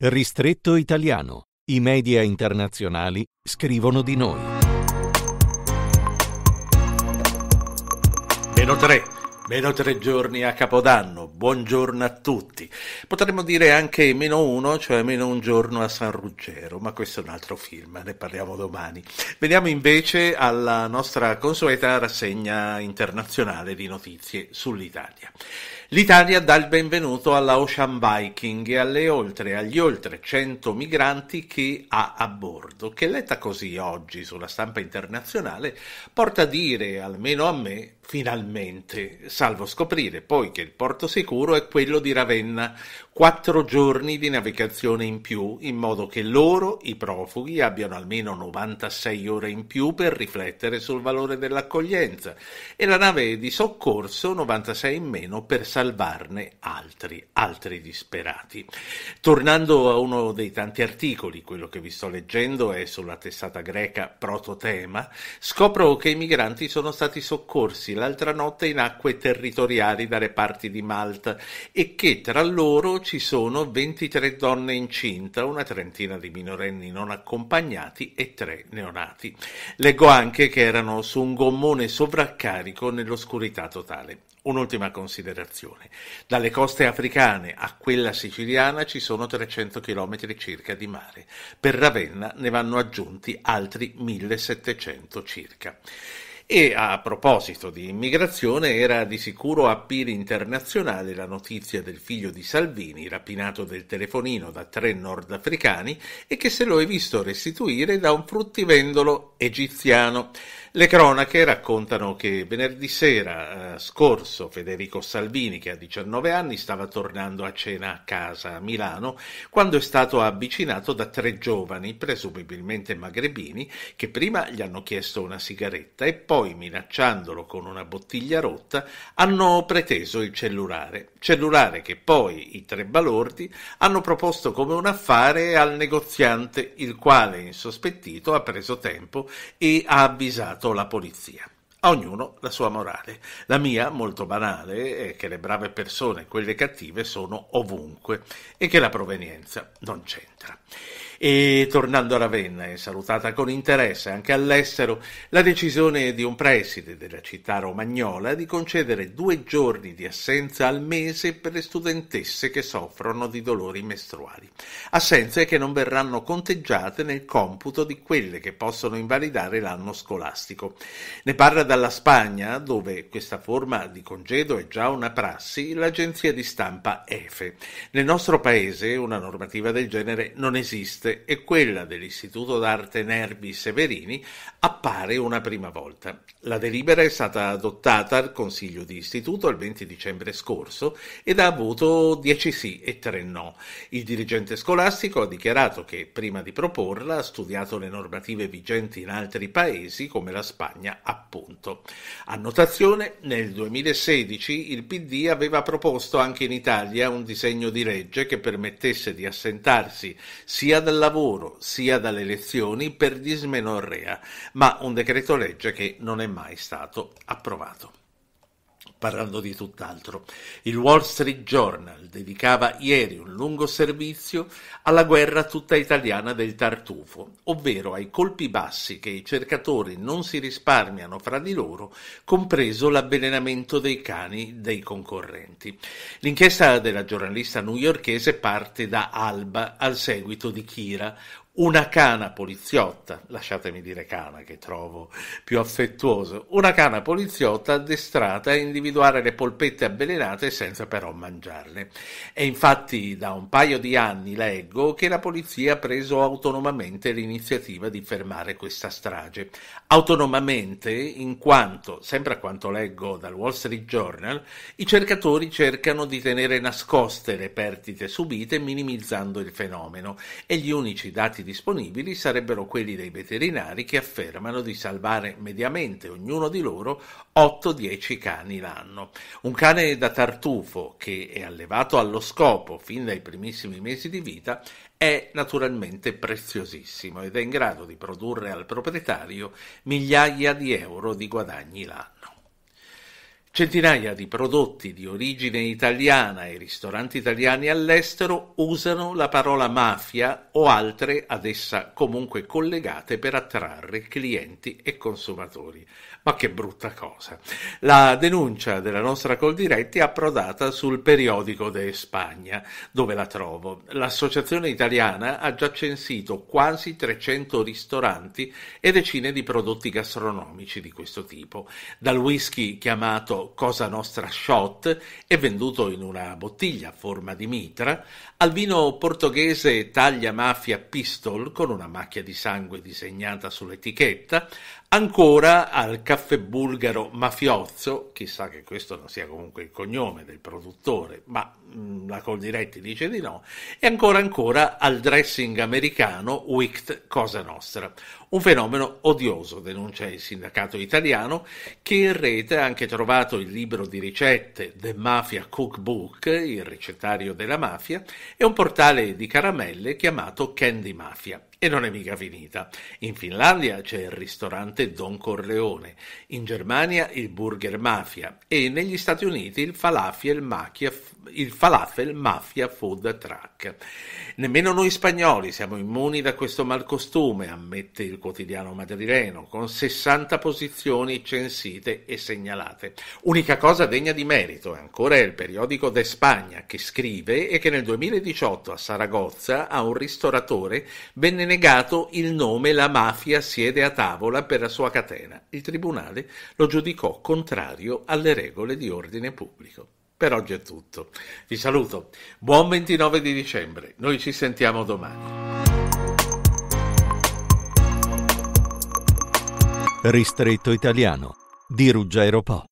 Ristretto italiano. I media internazionali scrivono di noi. Meno tre. Meno tre giorni a Capodanno, buongiorno a tutti. Potremmo dire anche meno uno, cioè meno un giorno a San Ruggero, ma questo è un altro film, ne parliamo domani. Veniamo invece alla nostra consueta rassegna internazionale di notizie sull'Italia. L'Italia dà il benvenuto alla Ocean Viking e alle oltre, agli oltre 100 migranti che ha a bordo, che letta così oggi sulla stampa internazionale porta a dire, almeno a me, finalmente, salvo scoprire poi che il porto sicuro è quello di Ravenna, quattro giorni di navigazione in più, in modo che loro, i profughi, abbiano almeno 96 ore in più per riflettere sul valore dell'accoglienza e la nave di soccorso 96 in meno per salvarne altri, altri disperati. Tornando a uno dei tanti articoli, quello che vi sto leggendo è sulla testata greca Prototema, scopro che i migranti sono stati soccorsi l'altra notte in acque territoriali dalle parti di Malta e che tra loro ci sono 23 donne incinta, una trentina di minorenni non accompagnati e tre neonati. Leggo anche che erano su un gommone sovraccarico nell'oscurità totale. Un'ultima considerazione. Dalle coste africane a quella siciliana ci sono 300 km circa di mare. Per Ravenna ne vanno aggiunti altri 1700 circa. E a proposito di immigrazione, era di sicuro a piri internazionale la notizia del figlio di Salvini, rapinato del telefonino da tre nordafricani e che se lo è visto restituire da un fruttivendolo egiziano. Le cronache raccontano che venerdì sera eh, scorso Federico Salvini, che ha 19 anni, stava tornando a cena a casa a Milano quando è stato avvicinato da tre giovani, presumibilmente magrebini, che prima gli hanno chiesto una sigaretta e poi poi, minacciandolo con una bottiglia rotta, hanno preteso il cellulare, cellulare che poi i tre balordi hanno proposto come un affare al negoziante, il quale, insospettito, ha preso tempo e ha avvisato la polizia. A ognuno la sua morale. La mia, molto banale, è che le brave persone, quelle cattive, sono ovunque e che la provenienza non c'entra. E tornando a Ravenna è eh, salutata con interesse anche all'estero la decisione di un preside della città romagnola di concedere due giorni di assenza al mese per le studentesse che soffrono di dolori mestruali, assenze che non verranno conteggiate nel computo di quelle che possono invalidare l'anno scolastico. Ne parla dalla Spagna, dove questa forma di congedo è già una prassi, l'agenzia di stampa EFE. Nel nostro paese una normativa del genere non esiste Trieste e quella dell'Istituto d'Arte Nervi Severini appare una prima volta. La delibera è stata adottata al Consiglio di Istituto il 20 dicembre scorso ed ha avuto 10 sì e 3 no. Il dirigente scolastico ha dichiarato che prima di proporla ha studiato le normative vigenti in altri paesi come la Spagna, appunto. Annotazione, nel 2016 il PD aveva proposto anche in Italia un disegno di legge che permettesse di assentarsi sia dalla lavoro sia dalle elezioni per dismenorrea, ma un decreto legge che non è mai stato approvato parlando di tutt'altro. Il Wall Street Journal dedicava ieri un lungo servizio alla guerra tutta italiana del tartufo, ovvero ai colpi bassi che i cercatori non si risparmiano fra di loro, compreso l'avvelenamento dei cani dei concorrenti. L'inchiesta della giornalista newyorchese parte da Alba al seguito di Kira, una cana poliziotta, lasciatemi dire cana che trovo più affettuoso, una cana poliziotta addestrata a individuare le polpette avvelenate senza però mangiarle. E infatti da un paio di anni leggo che la polizia ha preso autonomamente l'iniziativa di fermare questa strage. Autonomamente in quanto, sempre a quanto leggo dal Wall Street Journal, i cercatori cercano di tenere nascoste le perdite subite minimizzando il fenomeno e gli unici dati disponibili sarebbero quelli dei veterinari che affermano di salvare mediamente ognuno di loro 8-10 cani l'anno. Un cane da tartufo che è allevato allo scopo fin dai primissimi mesi di vita è naturalmente preziosissimo ed è in grado di produrre al proprietario migliaia di euro di guadagni l'anno. Centinaia di prodotti di origine italiana e ristoranti italiani all'estero usano la parola mafia o altre ad essa comunque collegate per attrarre clienti e consumatori. Ma che brutta cosa! La denuncia della nostra Coldiretti è approdata sul periodico de Spagna, dove la trovo. L'associazione italiana ha già censito quasi 300 ristoranti e decine di prodotti gastronomici di questo tipo, dal whisky chiamato Cosa Nostra Shot e venduto in una bottiglia a forma di mitra, al vino portoghese Taglia Mafia Pistol con una macchia di sangue disegnata sull'etichetta, Ancora al caffè bulgaro Mafiozzo, chissà che questo non sia comunque il cognome del produttore, ma mh, mm, la Coldiretti dice di no, e ancora ancora al dressing americano Wicked Cosa Nostra, un fenomeno odioso, denuncia il sindacato italiano, che in rete ha anche trovato il libro di ricette The Mafia Cookbook, il ricettario della mafia, e un portale di caramelle chiamato Candy Mafia. E non è mica finita. In Finlandia c'è il ristorante Don Corleone, in Germania il Burger Mafia e negli Stati Uniti il Falafel, Mafia, il falafel Mafia Food Truck. Nemmeno noi spagnoli siamo immuni da questo malcostume, ammette il quotidiano madrileno, con 60 posizioni censite e segnalate. Unica cosa degna di merito è ancora il periodico De Spagna che scrive e che nel 2018 a Saragozza a un ristoratore venne negato il nome La mafia siede a tavola per la sua catena. Il tribunale lo giudicò contrario alle regole di ordine pubblico. Per oggi è tutto. Vi saluto. Buon 29 di dicembre. Noi ci sentiamo domani. Ristretto italiano di Ruggero Po.